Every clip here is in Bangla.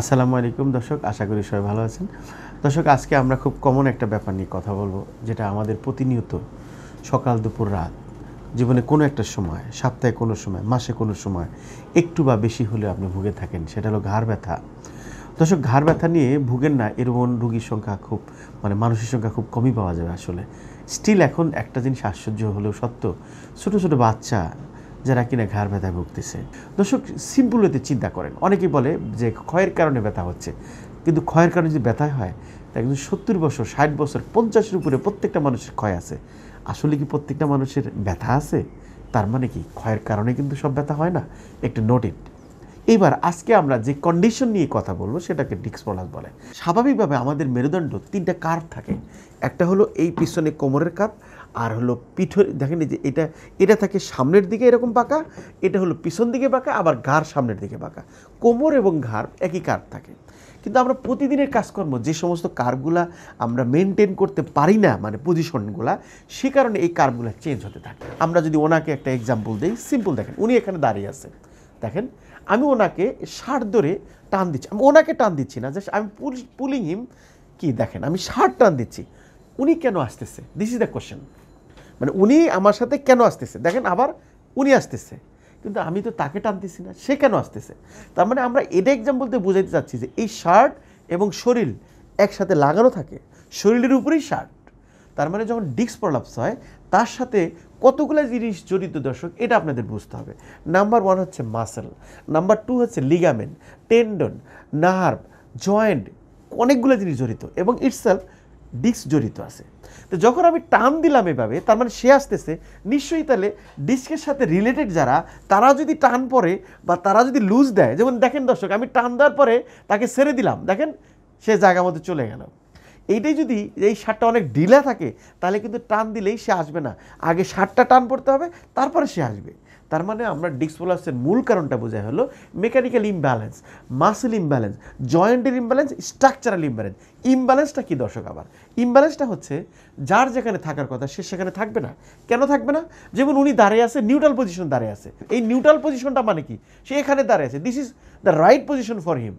আসসালামু আলাইকুম দর্শক আশা করি সবাই ভালো আছেন দর্শক আজকে আমরা খুব কমন একটা ব্যাপার নিয়ে কথা বলবো যেটা আমাদের প্রতিনিয়ত সকাল দুপুর রাত জীবনে কোনো একটা সময় সপ্তাহে কোনো সময় মাসে কোনো সময় একটু বা বেশি হলে আপনি ভুগে থাকেন সেটা হলো ঘাড় ব্যথা দর্শক ঘাড় ব্যথা নিয়ে ভুগেন না এরকম রুগীর সংখ্যা খুব মানে মানুষের সংখ্যা খুব কমই পাওয়া যাবে আসলে স্টিল এখন একটা জিনিস আশ্চর্য হলেও সত্য ছোটো ছোটো বাচ্চা যারা কিনা ঘাড় ব্যথায় ভুগতেছে দর্শক সিম্পলতে চিন্তা করেন অনেকেই বলে যে ক্ষয়ের কারণে ব্যথা হচ্ছে কিন্তু ক্ষয়ের কারণে যদি ব্যথায় হয় তা কিন্তু সত্তর বছর ষাট বছর পঞ্চাশের উপরে প্রত্যেকটা মানুষের ক্ষয় আছে আসলে কি প্রত্যেকটা মানুষের ব্যথা আছে তার মানে কি ক্ষয়ের কারণে কিন্তু সব ব্যথা হয় না একটু নোট ইট এবার আজকে আমরা যে কন্ডিশন নিয়ে কথা বলবো সেটাকে ডিক্সপোলাস বলে স্বাভাবিকভাবে আমাদের মেরুদণ্ড তিনটা কার্ভ থাকে একটা হলো এই পিছনে কোমরের কার্ভ আর হলো পিঠ দেখেন যে এটা এটা থাকে সামনের দিকে এরকম পাকা এটা হলো পিছন দিকে পাকা আবার ঘাড় সামনের দিকে পাকা কোমর এবং ঘাড় একই কার্ভ থাকে কিন্তু আমরা প্রতিদিনের কাজকর্ম যে সমস্ত কার্ভগুলা আমরা মেনটেন করতে পারি না মানে পজিশনগুলা সে কারণে এই কার্ভগুলো চেঞ্জ হতে থাকে আমরা যদি ওনাকে একটা এক্সাম্পল দিই সিম্পল দেখেন উনি এখানে দাঁড়িয়ে আছেন দেখেন আমি ওনাকে ষাট ধরে টান দিচ্ছি আমি ওনাকে টান দিচ্ছি না জাস্ট আমি পুলিং হিম কি দেখেন আমি ষাট টান দিচ্ছি উনি কেন আসতেছে দিস ইজ দ্য কোশ্চেন মানে উনি আমার সাথে কেন আসতেছে দেখেন আবার উনি আসতেছে কিন্তু আমি তো তাকে টানতেছি না সে কেন আসতেছে তার মানে আমরা এটা এক্সাম্পল দিয়ে বোঝাতে চাচ্ছি যে এই শার্ট এবং শরীর একসাথে লাগানো থাকে শরীরের উপরেই শার্ট তার মানে যখন ডিস্ক প্রলাপস হয় তার সাথে কতগুলো জিনিস জড়িত দর্শক এটা আপনাদের বুঝতে হবে নাম্বার ওয়ান হচ্ছে মাসেল নাম্বার টু হচ্ছে লিগামেন্ট টেন্ডন নার্ভ জয়েন্ট অনেকগুলো জিনিস জড়িত এবং ইটসেলফ ডিস্ক জড়িত আছে তো যখন আমি টার্ম দিলাম এভাবে তার মানে সে আসতেছে নিশ্চয়ই তাহলে ডিস্কের সাথে রিলেটেড যারা তারা যদি টান পরে বা তারা যদি লুজ দেয় যেমন দেখেন দর্শক আমি টান দেওয়ার পরে তাকে ছেড়ে দিলাম দেখেন সে জায়গা মধ্যে চলে গেল এইটাই যদি এই শার্টটা অনেক ঢিলা থাকে তাহলে কিন্তু টান দিলেই সে আসবে না আগে শার্টটা টান পড়তে হবে তারপরে সে আসবে তার মানে আমরা ডিসপোলাসের মূল কারণটা বোঝা হলো মেকানিক্যাল ইমব্যালেন্স মাসেল ইমব্যালেন্স জয়েন্টের ইমব্যালেন্স স্ট্রাকচারাল ইমব্যালেন্স ইমব্যালেন্সটা কি দর্শক আবার ইমব্যালেন্সটা হচ্ছে যার যেখানে থাকার কথা সে সেখানে থাকবে না কেন থাকবে না যেমন উনি দাঁড়িয়ে আছে নিউট্রাল পজিশন দাঁড়িয়ে আছে এই নিউট্রাল পজিশনটা মানে কি সে এখানে দাঁড়িয়ে আছে this is the right position for him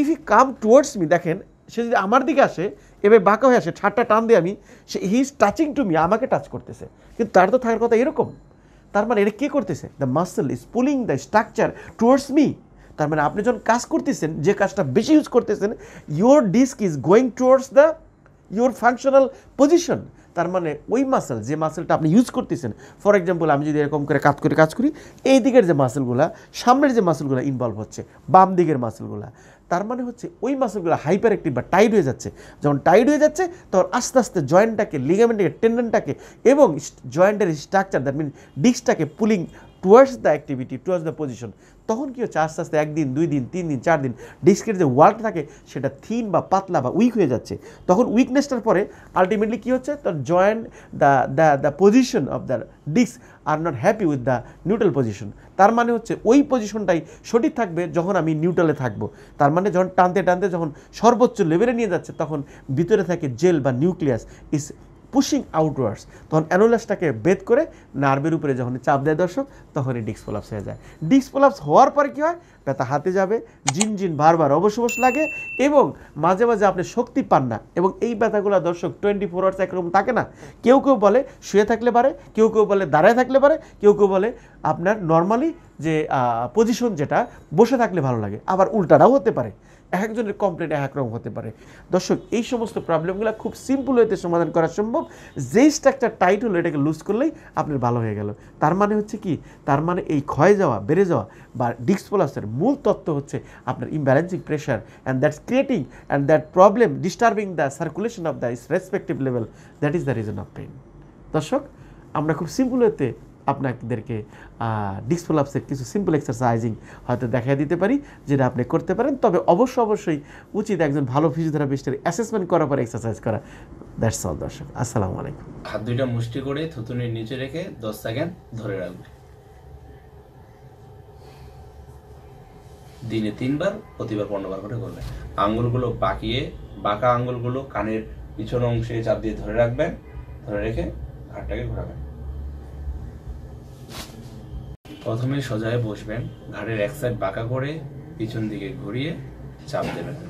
if he come towards me দেখেন সে যদি আমার দিকে আসে এবার বাঁকা হয়ে আসে ঠাট্টা টান দিয়ে আমি সে he is touching to me আমাকে টাচ করতেছে কিন্তু তার তো থাকার কথা এরকম তার মানে এটা কে করতেছে the muscle is pulling the structure towards me তার মানে আপনি যখন কাজ করতেছেন যে কাজটা বেশি ইউজ করতেছেন your disc is going towards the your functional position তার মানে ওই মাসেল যে মাসেলটা আপনি ইউজ করতেছেন ফর এক্সাম্পল আমি যদি এরকম করে কাজ করে কাজ করি এই দিকের যে মাসেলগুলো সামনের যে মাসেলগুলো ইনভলভ হচ্ছে বাম দিকের মাসেলগুলো তার মানে হচ্ছে ওই মাসেলগুলো হাইপার অ্যাক্টিভ বা টাইট হয়ে যাচ্ছে যখন টাইট হয়ে যাচ্ছে তখন আস্তে আস্তে জয়েন্টটাকে লিগামেন্টটাকে টেন্ডনটাকে এবং জয়েন্টের স্ট্রাকচার দ্যাট মিন ডিস্কটাকে pulling towards the activity towards the position তখন কী হচ্ছে আস্তে আস্তে একদিন দুই দিন তিন দিন চার দিন ডিস্কের যে ওয়ার্ল্ড থাকে সেটা থিন বা পাতলা বা উইক হয়ে যাচ্ছে তখন উইকনেসটার পরে আলটিমেটলি কী হচ্ছে তার joint the the the position of the disc are not happy with the neutral position তার মানে হচ্ছে ওই পজিশনটাই সঠিক থাকবে যখন আমি নিউট্রালে থাকবো তার মানে যখন টানতে টানতে যখন সর্বোচ্চ লেভেলে নিয়ে যাচ্ছে তখন ভিতরে থাকে জেল বা নিউক্লিয়াস ইস পুশিং আউটওয়ার্ডস তখন অ্যানোলাসটাকে বেদ করে নার্ভের উপরে যখন চাপ দেয় দর্শক তখনই ডিস্ক প্রলাপস হয়ে যায় ডিস্ক প্রলাপস হওয়ার পরে কী হয় ব্যথা হাতে যাবে জিন জিন বারবার অবসবস লাগে এবং মাঝে মাঝে আপনি শক্তি পান না এবং এই ব্যথাগুলো দর্শক টোয়েন্টি ফোর আওয়ার্স একরকম থাকে না কেউ কেউ বলে শুয়ে থাকলে পারে কেউ কেউ বলে দাঁড়ায় থাকলে পারে কেউ কেউ বলে আপনার নর্মালি যে পজিশন যেটা বসে থাকলে ভালো লাগে আবার উল্টাটাও হতে পারে একজনের কমপ্লেন এক রকম হতে পারে দর্শক এই সমস্ত প্রবলেমগুলো খুব সিম্পল হইতে সমাধান করা সম্ভব যেই স্ট্রাকচার টাইট হলো এটাকে লুজ করলেই আপনার ভালো হয়ে গেল তার মানে হচ্ছে কি তার মানে এই ক্ষয় যাওয়া বেড়ে যাওয়া বা ডিস্ক মূল তত্ত্ব হচ্ছে আপনার imbalancing pressure and that's creating and that problem disturbing the circulation of the respective level that is the reason of pain দর্শক আমরা খুব সিম্পল হইতে আপনাদেরকে ডিসপ্লাপসের কিছু সিম্পল এক্সারসাইজিং হয়তো দেখা দিতে পারি যেটা আপনি করতে পারেন তবে অবশ্য অবশ্যই উচিত একজন ভালো ফিজিওথেরাপিস্টের অ্যাসেসমেন্ট করার পর এক্সারসাইজ করা দ্যাটস অল দর্শক আসসালামু আলাইকুম হাত দুইটা মুষ্টি করে থুতুনির নিচে রেখে দশ সেকেন্ড ধরে রাখবে দিনে তিনবার প্রতিবার পনেরোবার করে করবেন আঙ্গুলগুলো বাঁকিয়ে বাঁকা আঙ্গুলগুলো কানের পিছন অংশে চাপ দিয়ে ধরে রাখবেন ধরে রেখে হাতটাকে ঘোরাবেন প্রথমে সোজায় বসবেন ঘাড়ের এক সাইড বাঁকা করে পিছন দিকে ঘুরিয়ে চাপ দেবেন